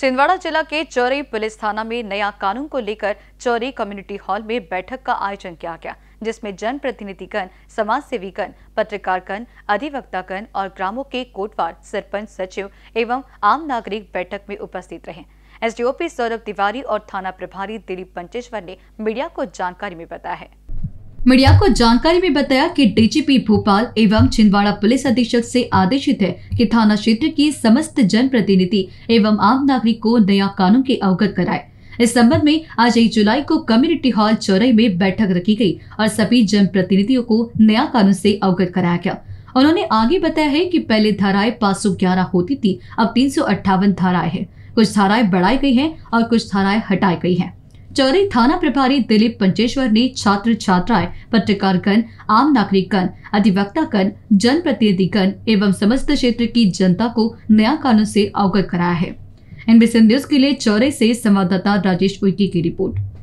छिंदवाड़ा जिला के चौरी पुलिस थाना में नया कानून को लेकर चौरी कम्युनिटी हॉल में बैठक का आयोजन किया गया जिसमें जनप्रतिनिधिगण समाज सेवीगण पत्रकारगण अधिवक्तागण और ग्रामों के कोटवार सरपंच सचिव एवं आम नागरिक बैठक में उपस्थित रहे एस डी सौरभ तिवारी और थाना प्रभारी दिलीप पंचेश्वर ने मीडिया को जानकारी में बताया है मीडिया को जानकारी में बताया कि डीजीपी भोपाल एवं छिंदवाड़ा पुलिस अधीक्षक से आदेशित है कि थाना क्षेत्र के समस्त जनप्रतिनिधि एवं आम नागरिक को नया कानून के अवगत कराए इस संबंध में आज एक जुलाई को कम्युनिटी हॉल चौराई में बैठक रखी गई और सभी जनप्रतिनिधियों को नया कानून से अवगत कराया गया उन्होंने आगे बताया है कि पहले धाराएं पाँच होती थी अब तीन धाराएं हैं कुछ धाराएं बढ़ाई गई हैं और कुछ धाराएं हटाई गई हैं चौरी थाना प्रभारी दिलीप पंचेश्वर ने छात्र छात्राएं पत्रकारगण आम नागरिकगण अधिवक्तागण जनप्रतिनिधिगण एवं समस्त क्षेत्र की जनता को नया कानून से अवगत कराया है एनबीसी न्यूज के लिए चौरे से संवाददाता राजेश उइकी की रिपोर्ट